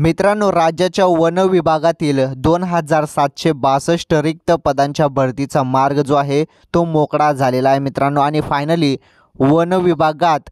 मित्रांनो राज्याच्या वन विभागातील दोन हजार सातशे बासष्ट रिक्त पदांच्या भरतीचा मार्ग जो आहे तो मोकळा झालेला आहे मित्रांनो आणि फायनली वन विभागात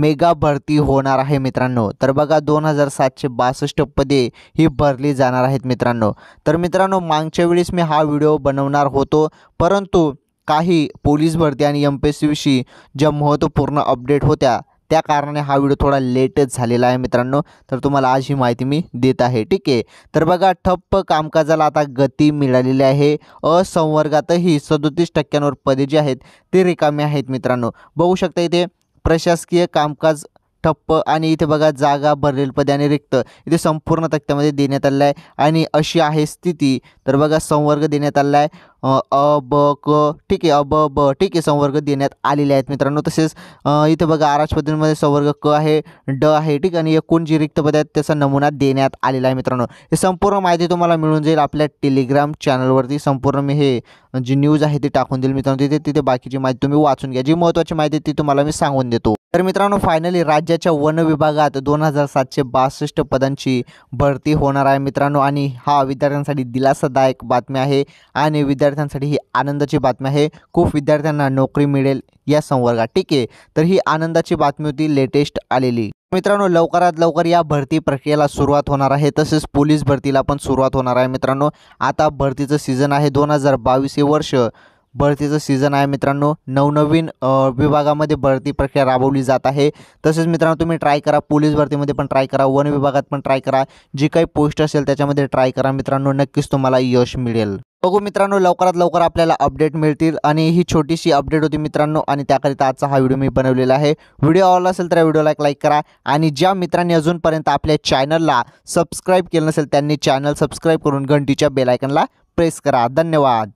मेगा भरती होणार आहे मित्रांनो तर बघा दोन हजार सातशे बासष्ट पदे ही भरली जाणार आहेत मित्रांनो तर मित्रांनो मागच्या वेळेस मी हा व्हिडिओ बनवणार होतो परंतु काही पोलीस भरती आणि एम पी एस सीविषयी ज्या महत्त्वपूर्ण अपडेट होत्या त्या कारणाने हा व्हिडिओ थोडा लेटच झालेला आहे मित्रांनो तर तुम्हाला आज ही माहिती मी देत आहे ठीक आहे तर बघा ठप्प कामकाजाला आता गती मिळालेली आहे असंवर्गातही सदोतीस टक्क्यांवर पदे जी आहेत ते रिकामे आहेत मित्रांनो बघू शकता इथे प्रशासकीय कामकाज ठप्प आणि इथे बघा जागा भरलेल पदे आणि रिक्त इथे संपूर्ण तक्त्यामध्ये देण्यात आलेलं आहे आणि अशी आहे स्थिती तर बघा संवर्ग देण्यात आलेला आहे अ ब क ठीक आहे अ ब ब ठीक आहे संवर्ग देण्यात आलेले आहेत मित्रांनो तसेच इथे बघा आराज संवर्ग क आहे ड आहे ठीक आणि एकूण जी रिक्त पद आहेत त्याचा नमुना देण्यात आलेला आहे मित्रांनो हे संपूर्ण माहिती तुम्हाला मिळून जाईल आपल्या टेलिग्राम चॅनलवरती संपूर्ण मी हे जी न्यूज आहे ती टाकून देईल मित्रांनो तिथे तिथे बाकीची माहिती तुम्ही वाचून घ्या जी महत्त्वाची माहिती ती तुम्हाला मी सांगून देतो तर मित्रांनो फायनली राज्याच्या वन विभागात दोन हजार सातशे बासष्ट पदांची भरती होणार आहे मित्रांनो आणि हा विद्यार्थ्यांसाठी दिलासादायक बातमी आहे आणि विद्या विद्यार्थ्यांसाठी ही आनंदाची बातमी आहे खूप विद्यार्थ्यांना नोकरी मिळेल या संवर्गात ठीक आहे तर ही आनंदाची बातमी होती लेटेस्ट आलेली मित्रांनो लवकरात लवकर या भरती प्रक्रियेला सुरुवात होणार आहे तसेच पोलीस भरतीला पण सुरुवात होणार आहे मित्रांनो आता भरतीचं सीझन आहे दोन हजार बावीस हे वर्ष भरतीचं सीझन आहे मित्रांनो नवनवीन विभागामध्ये भरती प्रक्रिया राबवली जात आहे तसेच मित्रांनो तुम्ही ट्राय करा पोलीस भरतीमध्ये पण ट्राय करा वन विभागात पण ट्राय करा जी काही पोस्ट असेल त्याच्यामध्ये ट्राय करा मित्रांनो नक्कीच तुम्हाला यश मिळेल बघू मित्रांनो लवकरात लवकर आपल्याला अपडेट मिळतील आणि ही छोटीशी अपडेट होती मित्रांनो आणि त्याकरिता आजचा हा व्हिडिओ मी बनवलेला आहे व्हिडिओ आवडला असेल तर व्हिडिओला एक लाईक करा आणि ज्या मित्रांनी अजूनपर्यंत आपल्या चॅनलला सबस्क्राईब केलं नसेल त्यांनी चॅनल सबस्क्राईब करून घंटीच्या बेलायकनला प्रेस करा धन्यवाद